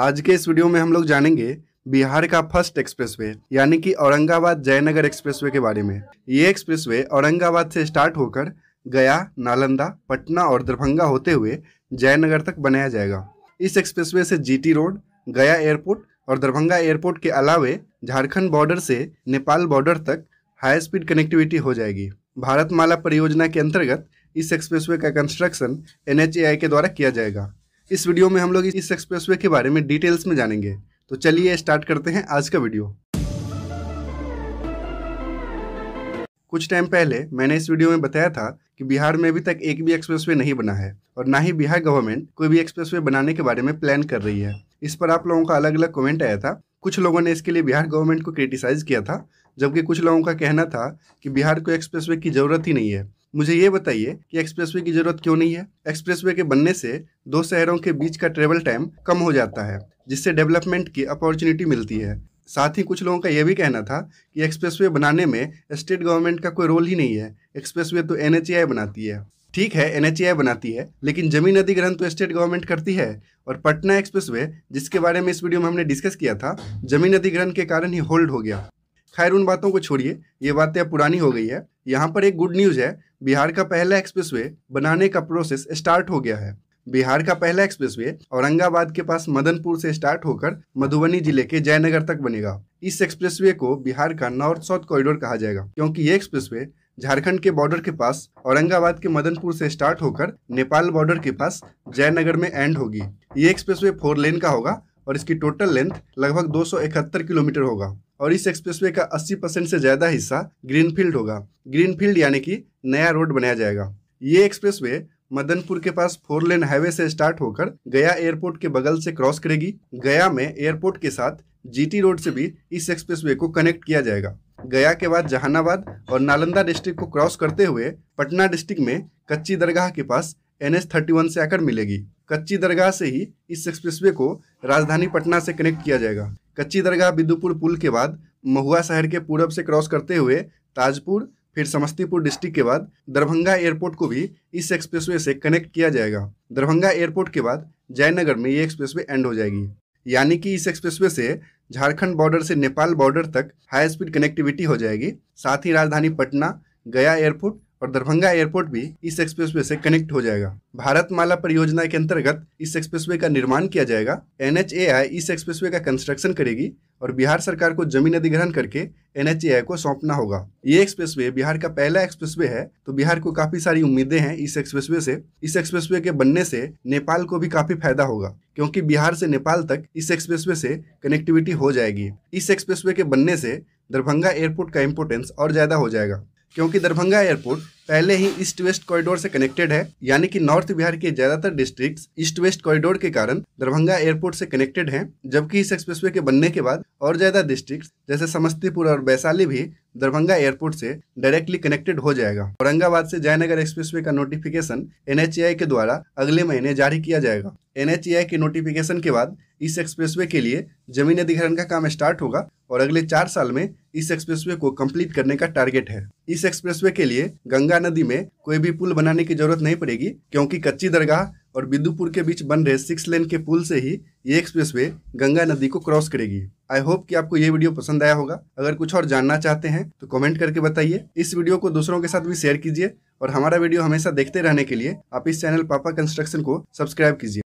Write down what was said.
आज के इस वीडियो में हम लोग जानेंगे बिहार का फर्स्ट एक्सप्रेसवे यानी कि औरंगाबाद जयनगर एक्सप्रेसवे के बारे में ये एक्सप्रेसवे औरंगाबाद से स्टार्ट होकर गया नालंदा पटना और दरभंगा होते हुए जयनगर तक बनाया जाएगा इस एक्सप्रेसवे से जीटी रोड गया एयरपोर्ट और दरभंगा एयरपोर्ट के अलावे झारखंड बॉर्डर से नेपाल बॉर्डर तक हाई स्पीड कनेक्टिविटी हो जाएगी भारत माला परियोजना के अंतर्गत इस एक्सप्रेसवे का कंस्ट्रक्शन एन के द्वारा किया जाएगा इस वीडियो में हम लोग इस एक्सप्रेसवे के बारे में डिटेल्स में जानेंगे तो चलिए स्टार्ट करते हैं आज का वीडियो कुछ टाइम पहले मैंने इस वीडियो में बताया था कि बिहार में अभी तक एक भी एक्सप्रेसवे नहीं बना है और ना ही बिहार गवर्नमेंट कोई भी एक्सप्रेसवे बनाने के बारे में प्लान कर रही है इस पर आप लोगों का अलग अलग कमेंट आया था कुछ लोगों ने इसके लिए बिहार गवर्नमेंट को क्रिटिसाइज किया था जबकि कुछ लोगों का कहना था कि बिहार को एक्सप्रेस की जरूरत ही नहीं है मुझे ये बताइए कि एक्सप्रेसवे की जरूरत क्यों नहीं है एक्सप्रेसवे के बनने से दो शहरों के बीच का ट्रेवल टाइम कम हो जाता है जिससे डेवलपमेंट की अपॉर्चुनिटी मिलती है साथ ही कुछ लोगों का यह भी कहना था कि एक्सप्रेसवे बनाने में स्टेट गवर्नमेंट का कोई रोल ही नहीं है एक्सप्रेसवे तो एन बनाती है ठीक है एन बनाती है लेकिन जमीन अधिग्रहण तो स्टेट गवर्नमेंट करती है और पटना एक्सप्रेसवे जिसके बारे में इस वीडियो में हमने डिस्कस किया था जमीन अधिग्रहण के कारण ही होल्ड हो गया खैर उन बातों को छोड़िए ये बातें पुरानी हो गई है यहाँ पर एक गुड न्यूज़ है बिहार का पहला एक्सप्रेसवे बनाने का प्रोसेस स्टार्ट हो गया है बिहार का पहला एक्सप्रेसवे औरंगाबाद के पास मदनपुर से स्टार्ट होकर मधुबनी जिले के जयनगर तक बनेगा इस एक्सप्रेसवे को बिहार का नॉर्थ साउथ कॉरिडोर कहा जाएगा क्योंकि ये एक्सप्रेसवे झारखंड के बॉर्डर के पास औरंगाबाद के मदनपुर से स्टार्ट होकर नेपाल बॉर्डर के पास जयनगर में एंड होगी ये एक्सप्रेसवे फोर लेन का होगा और इसकी टोटल लेंथ लगभग दो किलोमीटर होगा और इस एक्सप्रेसवे का 80 परसेंट से ज़्यादा हिस्सा ग्रीनफील्ड होगा ग्रीनफील्ड यानी कि नया रोड बनाया जाएगा ये एक्सप्रेसवे मदनपुर के पास फोर लेन हाईवे से स्टार्ट होकर गया एयरपोर्ट के बगल से क्रॉस करेगी गया में एयरपोर्ट के साथ जीटी रोड से भी इस एक्सप्रेसवे को कनेक्ट किया जाएगा गया के बाद जहानाबाद और नालंदा डिस्ट्रिक्ट को क्रॉस करते हुए पटना डिस्ट्रिक्ट में कच्ची दरगाह के पास एन एस थर्टी वन से आकर मिलेगी कच्ची दरगाह से ही इस एक्सप्रेसवे को राजधानी पटना से कनेक्ट किया जाएगा कच्ची दरगाह बिदुपुर पुल के बाद महुआ शहर के पूरब से क्रॉस करते हुए ताजपुर फिर समस्तीपुर डिस्ट्रिक्ट के बाद दरभंगा एयरपोर्ट को भी इस एक्सप्रेसवे से कनेक्ट किया जाएगा दरभंगा एयरपोर्ट के बाद जयनगर में ये एक्सप्रेसवे एंड हो जाएगी यानी कि इस एक्सप्रेसवे से झारखंड बॉर्डर से नेपाल बॉर्डर तक हाई स्पीड कनेक्टिविटी हो जाएगी साथ ही राजधानी पटना गया एयरपोर्ट और दरभंगा एयरपोर्ट भी इस एक्सप्रेसवे से कनेक्ट हो जाएगा भारत माला परियोजना के अंतर्गत इस एक्सप्रेसवे का निर्माण किया जाएगा एन इस एक्सप्रेसवे का कंस्ट्रक्शन करेगी और बिहार सरकार को जमीन अधिग्रहण करके एन को सौंपना होगा ये एक्सप्रेसवे बिहार का पहला एक्सप्रेसवे है तो बिहार को काफी सारी उम्मीदें हैं इस एक्सप्रेसवे से इस एक्सप्रेसवे के बनने से नेपाल को भी काफी फायदा होगा क्योंकि बिहार से नेपाल तक इस एक्सप्रेसवे से कनेक्टिविटी हो जाएगी इस एक्सप्रेसवे के बनने से दरभंगा एयरपोर्ट का इम्पोर्टेंस और ज्यादा हो जाएगा क्योंकि दरभंगा एयरपोर्ट पहले ही ईस्ट वेस्ट कॉरिडोर से कनेक्टेड है यानी कि नॉर्थ बिहार के ज्यादातर डिस्ट्रिक्ट्स ईस्ट वेस्ट कॉरिडोर के कारण दरभंगा एयरपोर्ट से कनेक्टेड हैं जबकि इस एक्सप्रेसवे के बनने के बाद और ज्यादा डिस्ट्रिक्ट्स जैसे समस्तीपुर और वैशाली भी दरभंगा एयरपोर्ट से डायरेक्टली कनेक्टेड हो जाएगा औरंगाबाद से जयनगर एक्सप्रेसवे का नोटिफिकेशन एनएचएआई के द्वारा अगले महीने जारी किया जाएगा एनएचएआई के नोटिफिकेशन के बाद इस एक्सप्रेसवे के लिए जमीन अधिग्रहण का काम स्टार्ट होगा और अगले चार साल में इस एक्सप्रेसवे को कंप्लीट करने का टारगेट है इस एक्सप्रेसवे के लिए गंगा नदी में कोई भी पुल बनाने की जरूरत नहीं पड़ेगी क्योंकि कच्ची दरगाह और बिंदुपुर के बीच बन रहे सिक्स लेन के पुल से ही ये एक्सप्रेसवे गंगा नदी को क्रॉस करेगी आई होप कि आपको ये वीडियो पसंद आया होगा अगर कुछ और जानना चाहते हैं तो कमेंट करके बताइए इस वीडियो को दूसरों के साथ भी शेयर कीजिए और हमारा वीडियो हमेशा देखते रहने के लिए आप इस चैनल पापा कंस्ट्रक्शन को सब्सक्राइब कीजिए